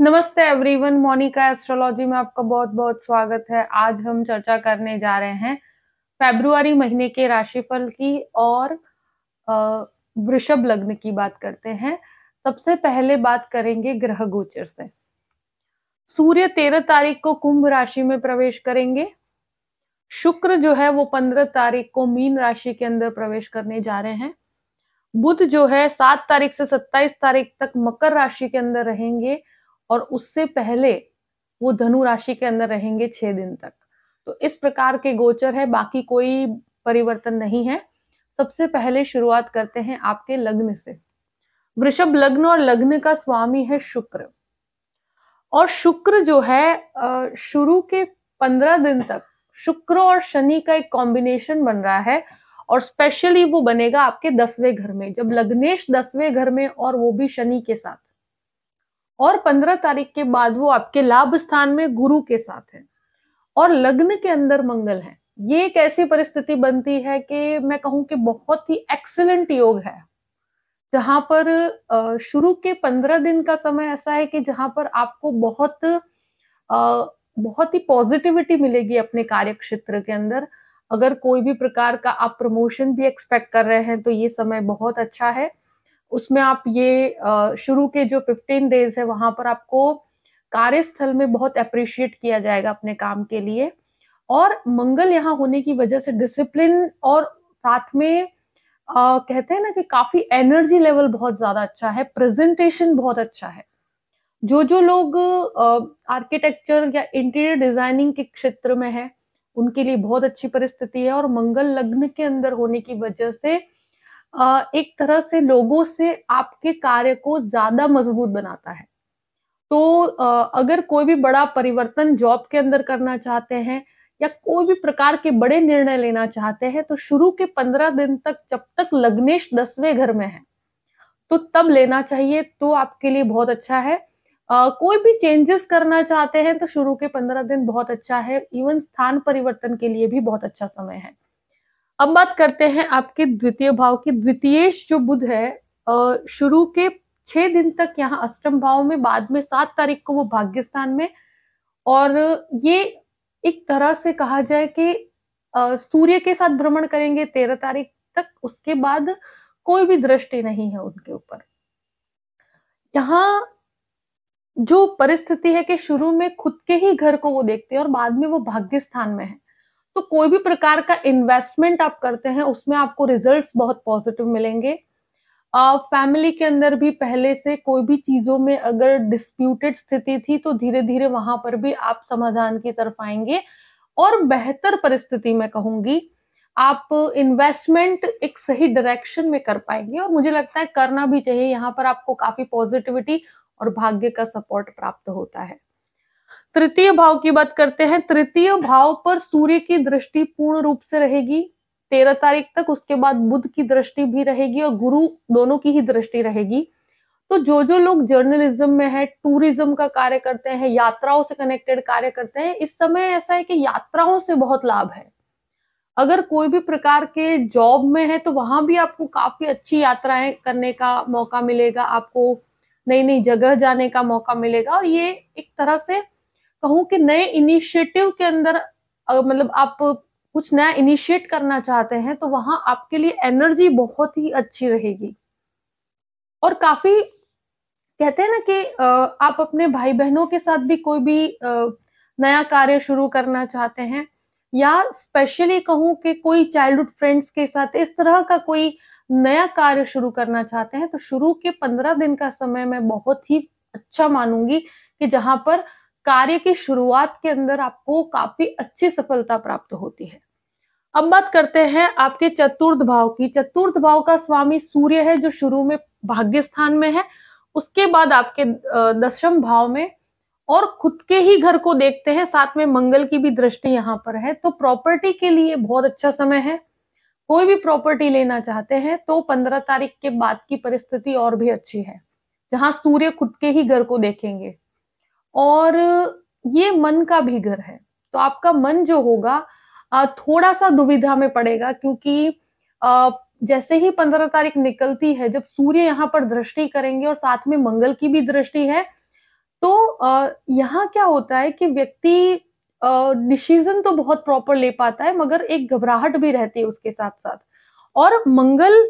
नमस्ते everyone Monika astrology में आपका बहुत बहुत स्वागत है आज हम चर्चा करने जा रहे हैं फेब्रुआरी महीने के राशिफल की और वृषभ लग्न की बात करते हैं सबसे पहले बात करेंगे ग्रह गोचर से सूर्य तेरह तारीख को कुंभ राशि में प्रवेश करेंगे शुक्र जो है वो पंद्रह तारीख को मीन राशि के अंदर प्रवेश करने जा रहे हैं बुध जो है सात तारीख से सत्ताईस तारीख तक मकर राशि के अंदर रहेंगे और उससे पहले वो धनु राशि के अंदर रहेंगे छह दिन तक तो इस प्रकार के गोचर है बाकी कोई परिवर्तन नहीं है सबसे पहले शुरुआत करते हैं आपके लग्न से वृषभ लग्न और लग्न का स्वामी है शुक्र और शुक्र जो है शुरू के पंद्रह दिन तक शुक्र और शनि का एक कॉम्बिनेशन बन रहा है और स्पेशली वो बनेगा आपके दसवें घर में जब लग्नेश दसवें घर में और वो भी शनि के साथ और पंद्रह तारीख के बाद वो आपके लाभ स्थान में गुरु के साथ है और लग्न के अंदर मंगल है ये एक ऐसी परिस्थिति बनती है कि मैं कहूं कि बहुत ही एक्सेलेंट योग है जहां पर शुरू के पंद्रह दिन का समय ऐसा है कि जहां पर आपको बहुत बहुत ही पॉजिटिविटी मिलेगी अपने कार्य क्षेत्र के अंदर अगर कोई भी प्रकार का आप प्रमोशन भी एक्सपेक्ट कर रहे हैं तो ये समय बहुत अच्छा है उसमें आप ये शुरू के जो 15 डेज है वहां पर आपको कार्यस्थल में बहुत अप्रिशिएट किया जाएगा अपने काम के लिए और मंगल यहाँ होने की वजह से डिसिप्लिन और साथ में आ, कहते हैं ना कि काफी एनर्जी लेवल बहुत ज्यादा अच्छा है प्रेजेंटेशन बहुत अच्छा है जो जो लोग आर्किटेक्चर या इंटीरियर डिजाइनिंग के क्षेत्र में है उनके लिए बहुत अच्छी परिस्थिति है और मंगल लग्न के अंदर होने की वजह से एक तरह से लोगों से आपके कार्य को ज्यादा मजबूत बनाता है तो अगर कोई भी बड़ा परिवर्तन जॉब के अंदर करना चाहते हैं या कोई भी प्रकार के बड़े निर्णय लेना चाहते हैं तो शुरू के पंद्रह दिन तक जब तक लग्नेश दसवें घर में है तो तब लेना चाहिए तो आपके लिए बहुत अच्छा है आ, कोई भी चेंजेस करना चाहते हैं तो शुरू के पंद्रह दिन बहुत अच्छा है इवन स्थान परिवर्तन के लिए भी बहुत अच्छा समय है अब बात करते हैं आपके द्वितीय भाव की द्वितीय जो बुध है शुरू के छह दिन तक यहाँ अष्टम भाव में बाद में सात तारीख को वो भाग्य स्थान में और ये एक तरह से कहा जाए कि सूर्य के साथ भ्रमण करेंगे तेरह तारीख तक उसके बाद कोई भी दृष्टि नहीं है उनके ऊपर यहाँ जो परिस्थिति है कि शुरू में खुद के ही घर को वो देखते हैं और बाद में वो भाग्य स्थान में है तो कोई भी प्रकार का इन्वेस्टमेंट आप करते हैं उसमें आपको रिजल्ट्स बहुत पॉजिटिव मिलेंगे फैमिली uh, के अंदर भी पहले से कोई भी चीज़ों में अगर डिस्प्यूटेड स्थिति थी तो धीरे धीरे वहां पर भी आप समाधान की तरफ आएंगे और बेहतर परिस्थिति में कहूंगी आप इन्वेस्टमेंट एक सही डायरेक्शन में कर पाएंगे और मुझे लगता है करना भी चाहिए यहाँ पर आपको काफी पॉजिटिविटी और भाग्य का सपोर्ट प्राप्त होता है तृतीय भाव की बात करते हैं तृतीय भाव पर सूर्य की दृष्टि पूर्ण रूप से रहेगी तेरह तारीख तक उसके बाद बुद्ध की दृष्टि भी रहेगी और गुरु दोनों की ही दृष्टि रहेगी तो जो जो लोग जर्नलिज्म में है टूरिज्म का कार्य करते हैं यात्राओं से कनेक्टेड कार्य करते हैं इस समय ऐसा है कि यात्राओं से बहुत लाभ है अगर कोई भी प्रकार के जॉब में है तो वहां भी आपको काफी अच्छी यात्राएं करने का मौका मिलेगा आपको नई नई जगह जाने का मौका मिलेगा और ये एक तरह से कहूँ कि नए इनिशिएटिव के अंदर मतलब आप कुछ नया इनिशिएट करना चाहते हैं तो वहां आपके लिए एनर्जी बहुत ही अच्छी रहेगी और काफी कहते हैं ना कि आप अपने भाई बहनों के साथ भी कोई भी नया कार्य शुरू करना चाहते हैं या स्पेशली कहूँ कि कोई चाइल्डहुड फ्रेंड्स के साथ इस तरह का कोई नया कार्य शुरू करना चाहते हैं तो शुरू के पंद्रह दिन का समय मैं बहुत ही अच्छा मानूंगी कि जहां पर कार्य की शुरुआत के अंदर आपको काफी अच्छी सफलता प्राप्त होती है अब बात करते हैं आपके चतुर्थ भाव की चतुर्थ भाव का स्वामी सूर्य है जो शुरू में भाग्य स्थान में है उसके बाद आपके दशम भाव में और खुद के ही घर को देखते हैं साथ में मंगल की भी दृष्टि यहाँ पर है तो प्रॉपर्टी के लिए बहुत अच्छा समय है कोई भी प्रॉपर्टी लेना चाहते हैं तो पंद्रह तारीख के बाद की परिस्थिति और भी अच्छी है जहां सूर्य खुद के ही घर को देखेंगे और ये मन का भी घर है तो आपका मन जो होगा थोड़ा सा दुविधा में पड़ेगा क्योंकि जैसे ही पंद्रह तारीख निकलती है जब सूर्य यहाँ पर दृष्टि करेंगे और साथ में मंगल की भी दृष्टि है तो यहाँ क्या होता है कि व्यक्ति डिसीजन तो बहुत प्रॉपर ले पाता है मगर एक घबराहट भी रहती है उसके साथ साथ और मंगल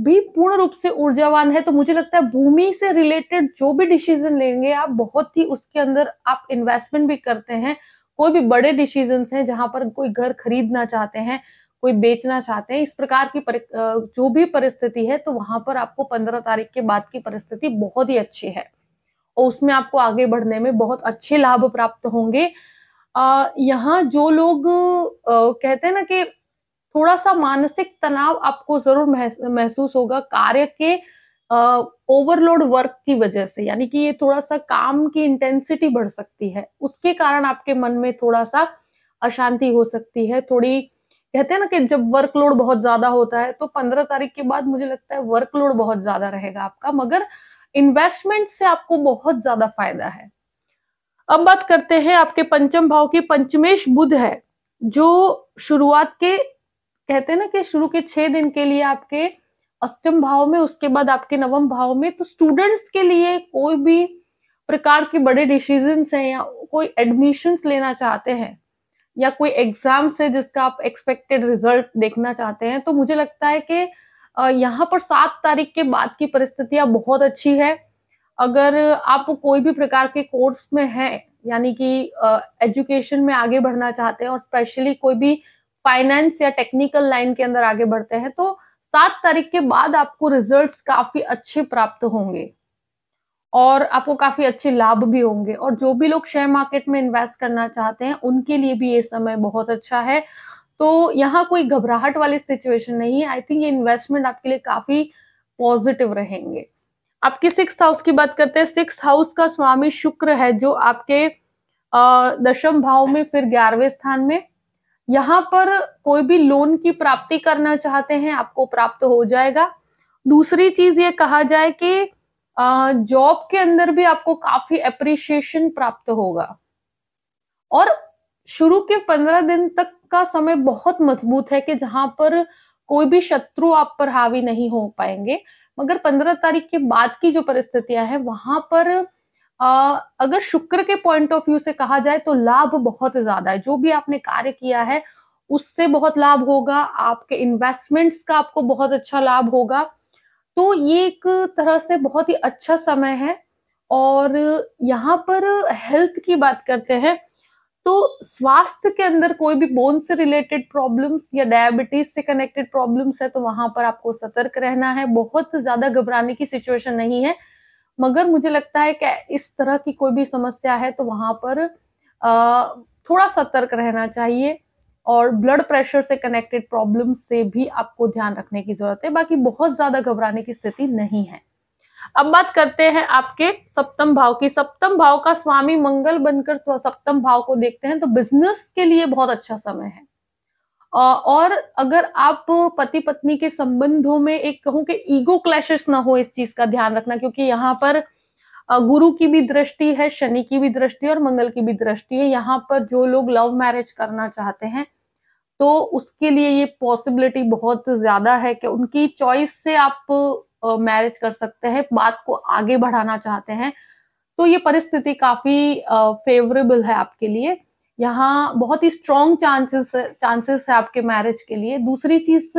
भी पूर्ण रूप से ऊर्जावान है तो मुझे लगता है भूमि से रिलेटेड जो भी डिसीजन लेंगे आप बहुत ही उसके अंदर आप इन्वेस्टमेंट भी करते हैं कोई भी बड़े डिसीजन हैं जहां पर कोई घर खरीदना चाहते हैं कोई बेचना चाहते हैं इस प्रकार की पर, जो भी परिस्थिति है तो वहां पर आपको पंद्रह तारीख के बाद की परिस्थिति बहुत ही अच्छी है और उसमें आपको आगे बढ़ने में बहुत अच्छे लाभ प्राप्त होंगे अः यहाँ जो लोग आ, कहते हैं ना कि थोड़ा सा मानसिक तनाव आपको जरूर महसूस होगा कार्य के ओवरलोड वर्क की वजह से यानी कि ये थोड़ा सा काम की इंटेंसिटी बढ़ सकती है उसके कारण आपके मन में थोड़ा सा अशांति हो सकती है थोड़ी कहते हैं ना कि जब वर्कलोड बहुत ज्यादा होता है तो पंद्रह तारीख के बाद मुझे लगता है वर्कलोड बहुत ज्यादा रहेगा आपका मगर इन्वेस्टमेंट से आपको बहुत ज्यादा फायदा है अब बात करते हैं आपके पंचम भाव की पंचमेश बुध है जो शुरुआत के कहते हैं ना कि शुरू के छह दिन के लिए आपके अष्टम भाव में उसके बाद आपके नवम भाव में तो स्टूडेंट्स के लिए कोई भी प्रकार के बड़े डिसीजन है या कोई एडमिशन लेना चाहते हैं या कोई एग्जाम्स है जिसका आप एक्सपेक्टेड रिजल्ट देखना चाहते हैं तो मुझे लगता है कि यहाँ पर सात तारीख के बाद की परिस्थितियां बहुत अच्छी है अगर आप कोई भी प्रकार के कोर्स में हैं यानी कि एजुकेशन में आगे बढ़ना चाहते हैं और स्पेशली कोई भी फाइनेंस या टेक्निकल लाइन के अंदर आगे बढ़ते हैं तो सात तारीख के बाद आपको रिजल्ट्स काफी अच्छे प्राप्त होंगे और आपको काफी अच्छे लाभ भी होंगे और जो भी लोग शेयर मार्केट में इन्वेस्ट करना चाहते हैं उनके लिए भी ये समय बहुत अच्छा है तो यहाँ कोई घबराहट वाली सिचुएशन नहीं है आई थिंक ये इन्वेस्टमेंट आपके लिए काफी पॉजिटिव रहेंगे आपकी सिक्स हाउस की बात करते हैं सिक्स हाउस का स्वामी शुक्र है जो आपके दशम भाव में फिर ग्यारहवें स्थान में यहाँ पर कोई भी लोन की प्राप्ति करना चाहते हैं आपको प्राप्त हो जाएगा दूसरी चीज ये कहा जाए कि जॉब के अंदर भी आपको काफी अप्रिशिएशन प्राप्त होगा और शुरू के पंद्रह दिन तक का समय बहुत मजबूत है कि जहां पर कोई भी शत्रु आप पर हावी नहीं हो पाएंगे मगर पंद्रह तारीख के बाद की जो परिस्थितियां हैं वहां पर अगर शुक्र के पॉइंट ऑफ व्यू से कहा जाए तो लाभ बहुत ज्यादा है जो भी आपने कार्य किया है उससे बहुत लाभ होगा आपके इन्वेस्टमेंट्स का आपको बहुत अच्छा लाभ होगा तो ये एक तरह से बहुत ही अच्छा समय है और यहाँ पर हेल्थ की बात करते हैं तो स्वास्थ्य के अंदर कोई भी बोन से रिलेटेड प्रॉब्लम्स या डायबिटीज से कनेक्टेड प्रॉब्लम्स है तो वहां पर आपको सतर्क रहना है बहुत ज्यादा घबराने की सिचुएशन नहीं है मगर मुझे लगता है कि इस तरह की कोई भी समस्या है तो वहां पर थोड़ा सतर्क रहना चाहिए और ब्लड प्रेशर से कनेक्टेड प्रॉब्लम से भी आपको ध्यान रखने की जरूरत है बाकी बहुत ज्यादा घबराने की स्थिति नहीं है अब बात करते हैं आपके सप्तम भाव की सप्तम भाव का स्वामी मंगल बनकर सप्तम भाव को देखते हैं तो बिजनेस के लिए बहुत अच्छा समय है और अगर आप पति पत्नी के संबंधों में एक कहूं कि ईगो क्लैशेस ना हो इस चीज का ध्यान रखना क्योंकि यहाँ पर गुरु की भी दृष्टि है शनि की भी दृष्टि और मंगल की भी दृष्टि है यहाँ पर जो लोग लव मैरिज करना चाहते हैं तो उसके लिए ये पॉसिबिलिटी बहुत ज्यादा है कि उनकी चॉइस से आप मैरिज कर सकते हैं बात को आगे बढ़ाना चाहते हैं तो ये परिस्थिति काफी फेवरेबल है आपके लिए यहाँ बहुत ही स्ट्रॉन्ग चांसेस चांसेस है आपके मैरिज के लिए दूसरी चीज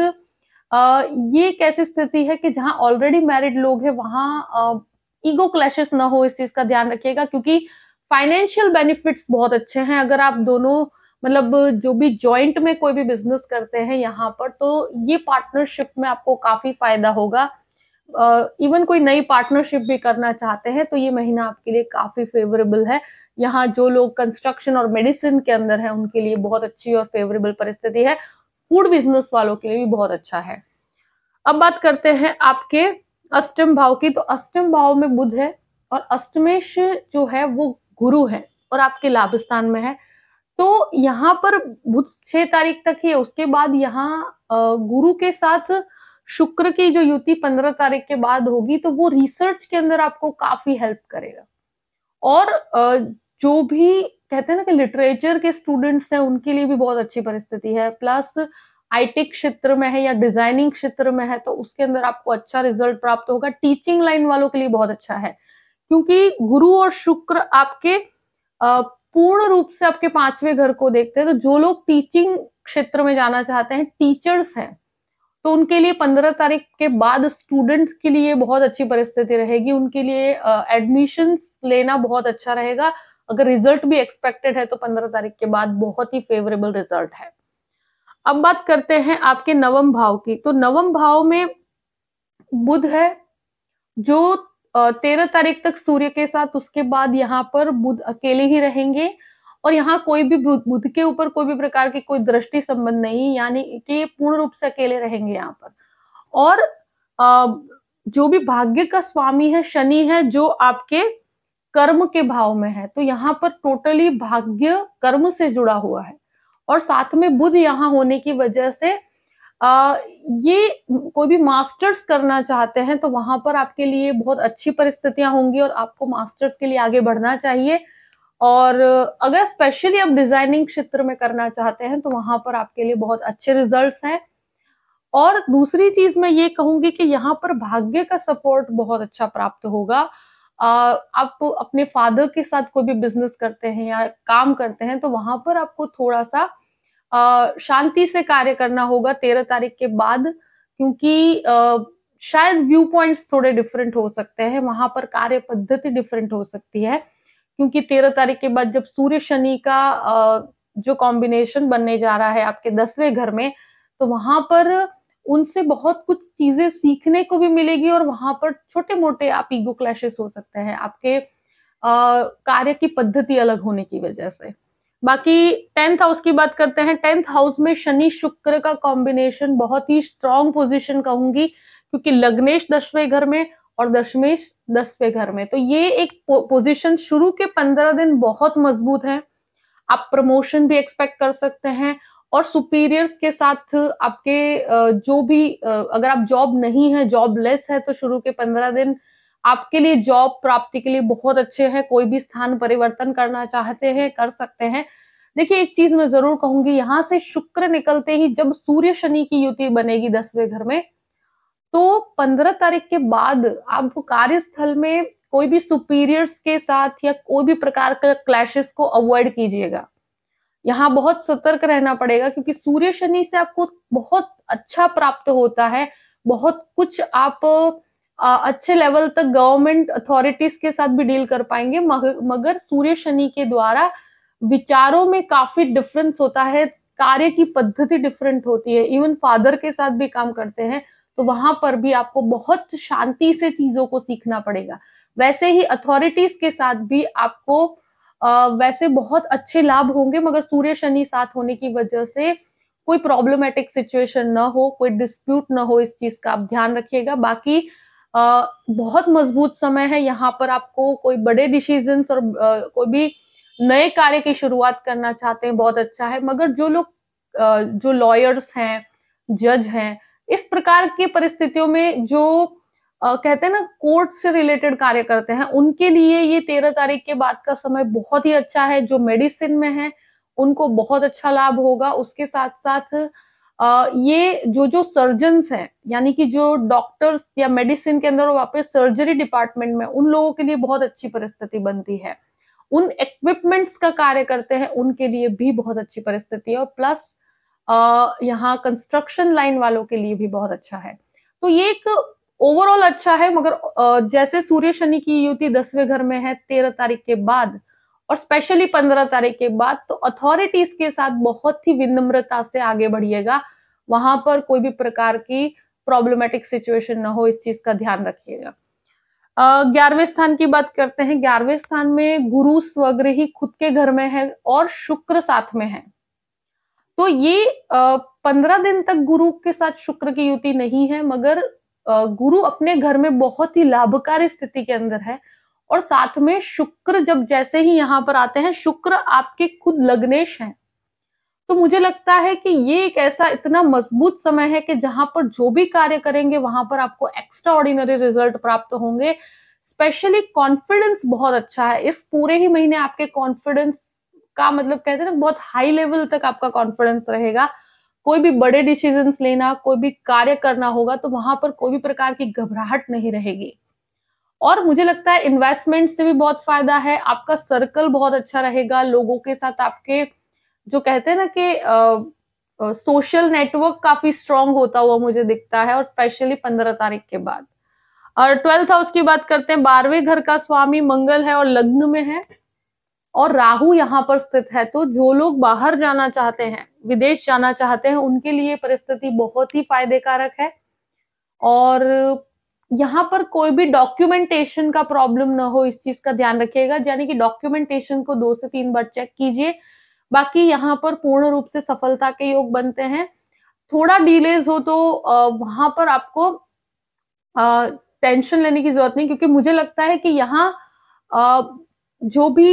ये कैसी स्थिति है कि जहाँ ऑलरेडी मैरिड लोग हैं वहां ईगो क्लैशेस ना हो इस चीज का ध्यान रखिएगा क्योंकि फाइनेंशियल बेनिफिट्स बहुत अच्छे हैं अगर आप दोनों मतलब जो भी जॉइंट में कोई भी बिजनेस करते हैं यहाँ पर तो ये पार्टनरशिप में आपको काफी फायदा होगा इवन uh, कोई नई पार्टनरशिप भी करना चाहते हैं तो ये महीना आपके लिए काफी फेवरेबल है यहाँ जो लोग कंस्ट्रक्शन और मेडिसिन के अंदर है उनके लिए बहुत अच्छी और फेवरेबल परिस्थिति है फूड बिजनेस वालों के लिए भी बहुत अच्छा है अब बात करते हैं आपके अष्टम भाव की तो अष्टम भाव में बुध है और अष्टमेश जो है वो गुरु है और आपके लाभ स्थान में है तो यहाँ पर बुध छह तारीख तक ही है उसके बाद यहाँ गुरु के साथ शुक्र की जो युति पंद्रह तारीख के बाद होगी तो वो रिसर्च के अंदर आपको काफी हेल्प करेगा और जो भी कहते हैं ना कि लिटरेचर के स्टूडेंट्स हैं उनके लिए भी बहुत अच्छी परिस्थिति है प्लस आईटी e क्षेत्र में है या डिजाइनिंग क्षेत्र में है तो उसके अंदर आपको अच्छा रिजल्ट प्राप्त होगा टीचिंग लाइन वालों के लिए बहुत अच्छा है क्योंकि गुरु और शुक्र आपके पूर्ण रूप से आपके पांचवें घर को देखते हैं तो जो लोग टीचिंग क्षेत्र में जाना चाहते हैं टीचर्स हैं तो उनके लिए पंद्रह तारीख के बाद स्टूडेंट के लिए बहुत अच्छी परिस्थिति रहेगी उनके लिए एडमिशन्स लेना बहुत अच्छा रहेगा अगर रिजल्ट भी एक्सपेक्टेड है तो पंद्रह तारीख के बाद बहुत ही फेवरेबल रिजल्ट है अब बात करते हैं आपके नवम भाव की तो नवम भाव में बुध है जो तेरह तारीख तक सूर्य के साथ उसके बाद यहाँ पर बुध अकेले ही रहेंगे और यहाँ कोई भी बुध के ऊपर कोई भी प्रकार की कोई दृष्टि संबंध नहीं यानी कि पूर्ण रूप से अकेले रहेंगे यहाँ पर और जो भी भाग्य का स्वामी है शनि है जो आपके कर्म के भाव में है तो यहाँ पर टोटली भाग्य कर्म से जुड़ा हुआ है और साथ में बुध यहाँ होने की वजह से आ, ये कोई भी मास्टर्स करना चाहते हैं तो वहां पर आपके लिए बहुत अच्छी परिस्थितियां होंगी और आपको मास्टर्स के लिए आगे बढ़ना चाहिए और अगर स्पेशली आप डिजाइनिंग क्षेत्र में करना चाहते हैं तो वहां पर आपके लिए बहुत अच्छे रिजल्ट्स हैं और दूसरी चीज मैं ये कहूंगी कि यहाँ पर भाग्य का सपोर्ट बहुत अच्छा प्राप्त होगा आप अपने फादर के साथ कोई भी बिजनेस करते हैं या काम करते हैं तो वहां पर आपको थोड़ा सा शांति से कार्य करना होगा तेरह तारीख के बाद क्योंकि शायद व्यू पॉइंट्स थोड़े डिफरेंट हो सकते हैं वहां पर कार्य पद्धति डिफरेंट हो सकती है क्योंकि तेरह तारीख के बाद जब सूर्य शनि का जो कॉम्बिनेशन बनने जा रहा है आपके दसवें घर में तो वहां पर उनसे बहुत कुछ चीजें सीखने को भी मिलेगी और वहां पर छोटे मोटे आप ईगो क्लैशेस हो सकते हैं आपके कार्य की पद्धति अलग होने की वजह से बाकी टेंथ हाउस की बात करते हैं टेंथ हाउस में शनि शुक्र का कॉम्बिनेशन बहुत ही स्ट्रांग पोजिशन कहूंगी क्योंकि लग्नेश दसवें घर में और दशमेश दसवें घर में तो ये एक पोजिशन शुरू के पंद्रह दिन बहुत मजबूत है आप प्रमोशन भी एक्सपेक्ट कर सकते हैं और सुपीरियर्स के साथ आपके जो भी अगर आप जॉब नहीं है जॉब लेस है तो शुरू के पंद्रह दिन आपके लिए जॉब प्राप्ति के लिए बहुत अच्छे हैं कोई भी स्थान परिवर्तन करना चाहते हैं कर सकते हैं देखिए एक चीज मैं जरूर कहूंगी यहाँ से शुक्र निकलते ही जब सूर्य शनि की युति बनेगी दसवें घर में तो पंद्रह तारीख के बाद आप कार्यस्थल में कोई भी सुपीरियर्स के साथ या कोई भी प्रकार के क्लैशेस को अवॉइड कीजिएगा यहाँ बहुत सतर्क रहना पड़ेगा क्योंकि सूर्य शनि से आपको बहुत अच्छा प्राप्त होता है बहुत कुछ आप आ, अच्छे लेवल तक गवर्नमेंट अथॉरिटीज के साथ भी डील कर पाएंगे मग, मगर सूर्य शनि के द्वारा विचारों में काफी डिफरेंस होता है कार्य की पद्धति डिफरेंट होती है इवन फादर के साथ भी काम करते हैं तो वहां पर भी आपको बहुत शांति से चीजों को सीखना पड़ेगा वैसे ही अथॉरिटीज के साथ भी आपको वैसे बहुत अच्छे लाभ होंगे मगर सूर्य शनि साथ होने की वजह से कोई प्रॉब्लमेटिक सिचुएशन ना हो कोई डिस्प्यूट ना हो इस चीज का आप ध्यान रखिएगा बाकी आ, बहुत मजबूत समय है यहाँ पर आपको कोई बड़े डिसीजन और आ, कोई भी नए कार्य की शुरुआत करना चाहते हैं बहुत अच्छा है मगर जो लोग जो लॉयर्स हैं जज हैं इस प्रकार की परिस्थितियों में जो कहते हैं ना कोर्ट से रिलेटेड कार्य करते हैं उनके लिए ये तेरह तारीख के बाद का समय बहुत ही अच्छा है जो मेडिसिन में है उनको बहुत अच्छा लाभ होगा उसके साथ साथ आ, ये जो जो सर्जन्स हैं यानी कि जो डॉक्टर्स या मेडिसिन के अंदर वापस सर्जरी डिपार्टमेंट में उन लोगों के लिए बहुत अच्छी परिस्थिति बनती है उन इक्विपमेंट्स का कार्य करते हैं उनके लिए भी बहुत अच्छी परिस्थिति है और प्लस अः यहाँ कंस्ट्रक्शन लाइन वालों के लिए भी बहुत अच्छा है तो ये एक ओवरऑल अच्छा है मगर जैसे सूर्य शनि की युति दसवें घर में है तेरह तारीख के बाद और स्पेशली पंद्रह तारीख के बाद तो अथॉरिटीज के साथ बहुत ही विनम्रता से आगे बढ़िएगा वहां पर कोई भी प्रकार की प्रॉब्लमेटिक सिचुएशन ना हो इस चीज का ध्यान रखिएगा ग्यारहवें स्थान की बात करते हैं ग्यारहवें स्थान में गुरु स्वग्रही खुद के घर में है और शुक्र साथ में है तो ये पंद्रह दिन तक गुरु के साथ शुक्र की युति नहीं है मगर गुरु अपने घर में बहुत ही लाभकारी स्थिति के अंदर है और साथ में शुक्र जब जैसे ही यहाँ पर आते हैं शुक्र आपके खुद लग्नेश हैं तो मुझे लगता है कि ये एक ऐसा इतना मजबूत समय है कि जहां पर जो भी कार्य करेंगे वहां पर आपको एक्स्ट्रा ऑर्डिनरी रिजल्ट प्राप्त होंगे स्पेशली कॉन्फिडेंस बहुत अच्छा है इस पूरे ही महीने आपके कॉन्फिडेंस का मतलब कहते हैं ना बहुत हाई लेवल तक आपका कॉन्फिडेंस रहेगा कोई भी बड़े डिसीजन लेना कोई भी कार्य करना होगा तो वहां पर कोई भी प्रकार की घबराहट नहीं रहेगी और मुझे लगता है इन्वेस्टमेंट से भी बहुत फायदा है आपका सर्कल बहुत अच्छा रहेगा लोगों के साथ आपके जो कहते हैं ना कि सोशल नेटवर्क काफी स्ट्रांग होता हुआ मुझे दिखता है और स्पेशली पंद्रह तारीख के बाद और ट्वेल्थ हाउस की बात करते हैं बारहवें घर का स्वामी मंगल है और लग्न में है और राहु यहाँ पर स्थित है तो जो लोग बाहर जाना चाहते हैं विदेश जाना चाहते हैं उनके लिए परिस्थिति बहुत ही फायदेकारक है और यहाँ पर कोई भी डॉक्यूमेंटेशन का प्रॉब्लम ना हो इस चीज का ध्यान रखिएगा यानी कि डॉक्यूमेंटेशन को दो से तीन बार चेक कीजिए बाकी यहाँ पर पूर्ण रूप से सफलता के योग बनते हैं थोड़ा डिलेज हो तो वहां पर आपको टेंशन लेने की जरूरत नहीं क्योंकि मुझे लगता है कि यहाँ जो भी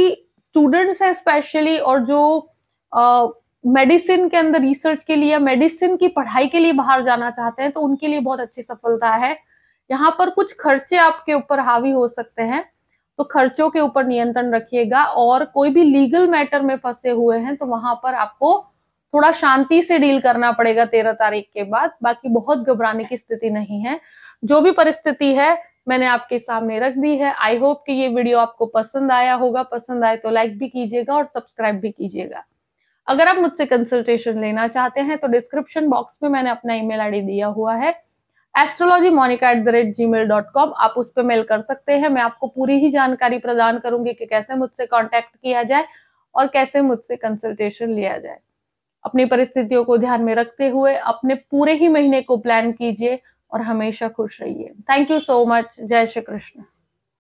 स्टूडेंट्स हैं स्पेशली और जो मेडिसिन के अंदर रिसर्च के लिए मेडिसिन की पढ़ाई के लिए बाहर जाना चाहते हैं तो उनके लिए बहुत अच्छी सफलता है यहाँ पर कुछ खर्चे आपके ऊपर हावी हो सकते हैं तो खर्चों के ऊपर नियंत्रण रखिएगा और कोई भी लीगल मैटर में फंसे हुए हैं तो वहां पर आपको थोड़ा शांति से डील करना पड़ेगा तेरह तारीख के बाद बाकी बहुत घबराने की स्थिति नहीं है जो भी परिस्थिति है मैंने आपके सामने रख दी है आई होप कि ये वीडियो आपको पसंद आया होगा पसंद आए तो लाइक भी कीजिएगा और सब्सक्राइब भी कीजिएगा अगर आप मुझसे कंसल्टेशन लेना चाहते हैं तो डिस्क्रिप्शन बॉक्स में मैंने अपना ईमेल आईडी दिया हुआ है astrology Monica at the rate Gmail dot com आप उस पर मेल कर सकते हैं मैं आपको पूरी ही जानकारी प्रदान करूंगी कि कैसे मुझसे कॉन्टेक्ट किया जाए और कैसे मुझसे कंसल्टेशन लिया जाए अपनी परिस्थितियों को ध्यान में रखते हुए अपने पूरे ही महीने को प्लान कीजिए और हमेशा खुश रहिए थैंक यू सो मच जय श्री कृष्ण